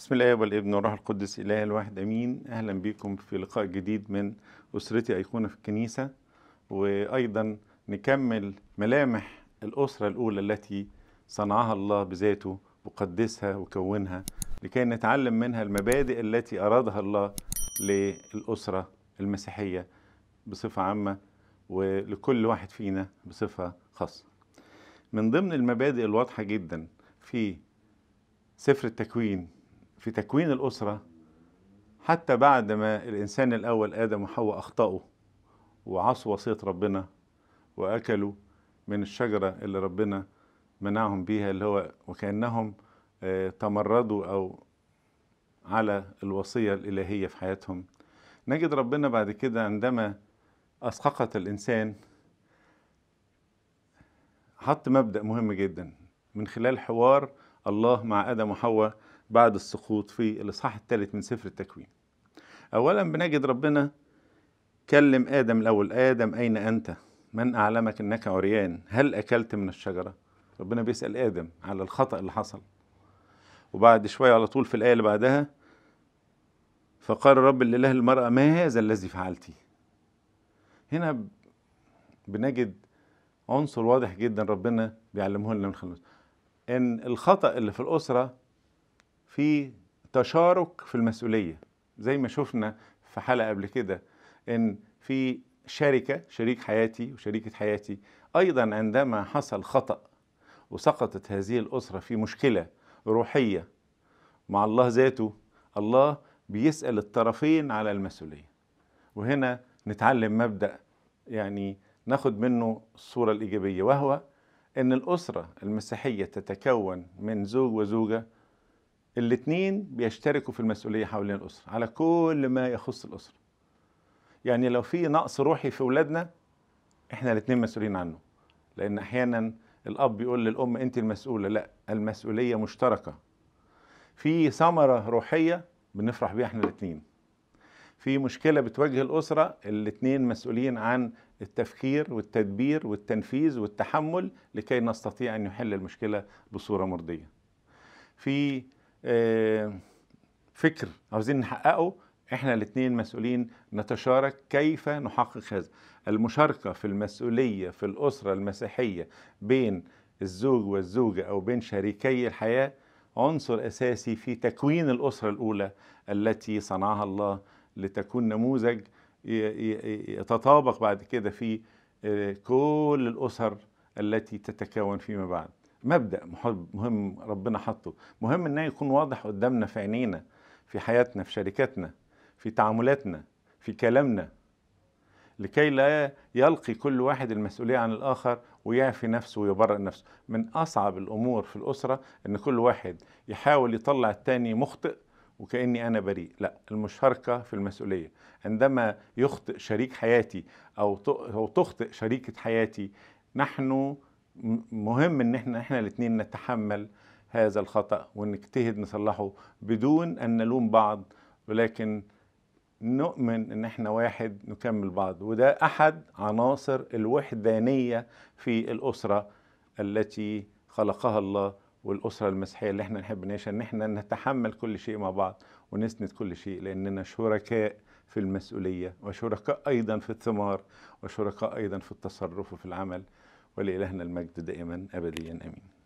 بسم الله والابن والروح القدس اله الواحد امين اهلا بكم في لقاء جديد من اسرتي ايقونه في الكنيسه وايضا نكمل ملامح الاسره الاولى التي صنعها الله بذاته وقدسها وكونها لكي نتعلم منها المبادئ التي ارادها الله للاسره المسيحيه بصفه عامه ولكل واحد فينا بصفه خاصه. من ضمن المبادئ الواضحه جدا في سفر التكوين في تكوين الأسرة حتى بعد ما الإنسان الأول آدم وحواء أخطأوا وعصوا وصية ربنا وأكلوا من الشجرة اللي ربنا منعهم بيها اللي هو وكأنهم آه، تمردوا أو على الوصية الإلهية في حياتهم نجد ربنا بعد كده عندما أسقطت الإنسان حط مبدأ مهم جدا من خلال حوار الله مع آدم وحواء بعد السقوط في الإصحاح الثالث من سفر التكوين أولا بنجد ربنا كلم آدم الأول آدم أين أنت من أعلمك أنك عريان هل أكلت من الشجرة ربنا بيسأل آدم على الخطأ اللي حصل وبعد شوية على طول في الآية اللي بعدها فقال رب الإله المرأة ما هذا الذي فعلتي هنا بنجد عنصر واضح جدا ربنا بيعلمه لنا من خلال ان الخطا اللي في الاسره في تشارك في المسؤوليه زي ما شفنا في حلقه قبل كده ان في شركه شريك حياتي وشريكه حياتي ايضا عندما حصل خطا وسقطت هذه الاسره في مشكله روحيه مع الله ذاته الله بيسال الطرفين على المسؤوليه وهنا نتعلم مبدا يعني ناخد منه الصوره الايجابيه وهو ان الاسره المسيحيه تتكون من زوج وزوجه الاثنين بيشتركوا في المسؤوليه حوالين الاسره على كل ما يخص الاسره يعني لو في نقص روحي في اولادنا احنا الاثنين مسؤولين عنه لان احيانا الاب يقول للام انت المسؤوله لا المسؤوليه مشتركه في ثمره روحيه بنفرح بيها احنا الاثنين في مشكله بتواجه الاسره الاثنين مسؤولين عن التفكير والتدبير والتنفيذ والتحمل لكي نستطيع ان نحل المشكله بصوره مرضيه في آه، فكر عاوزين نحققه احنا الاثنين مسؤولين نتشارك كيف نحقق هذا المشاركة في المسؤولية في الأسرة المسيحية بين الزوج والزوجة أو بين شريكي الحياة عنصر أساسي في تكوين الأسرة الأولى التي صنعها الله لتكون نموذج يتطابق بعد كده في آه، كل الأسر التي تتكون فيما بعد مبدأ مهم ربنا حطه مهم ان يكون واضح قدامنا في عينينا في حياتنا في شركاتنا في تعاملاتنا في كلامنا لكي لا يلقي كل واحد المسؤولية عن الآخر ويعفي نفسه ويبرئ نفسه من أصعب الأمور في الأسرة أن كل واحد يحاول يطلع التاني مخطئ وكأني أنا بريء لا المشاركة في المسؤولية عندما يخطئ شريك حياتي أو تخطئ شريكة حياتي نحن مهم ان احنا احنا الاثنين نتحمل هذا الخطا ونجتهد نصلحه بدون ان نلوم بعض ولكن نؤمن ان احنا واحد نكمل بعض وده احد عناصر الوحدانيه في الاسره التي خلقها الله والاسره المسيحيه اللي احنا نحب نعيشها ان احنا نتحمل كل شيء مع بعض ونسند كل شيء لاننا شركاء في المسؤوليه وشركاء ايضا في الثمار وشركاء ايضا في التصرف وفي العمل ولإلهنا المجد دائما أبديا أمين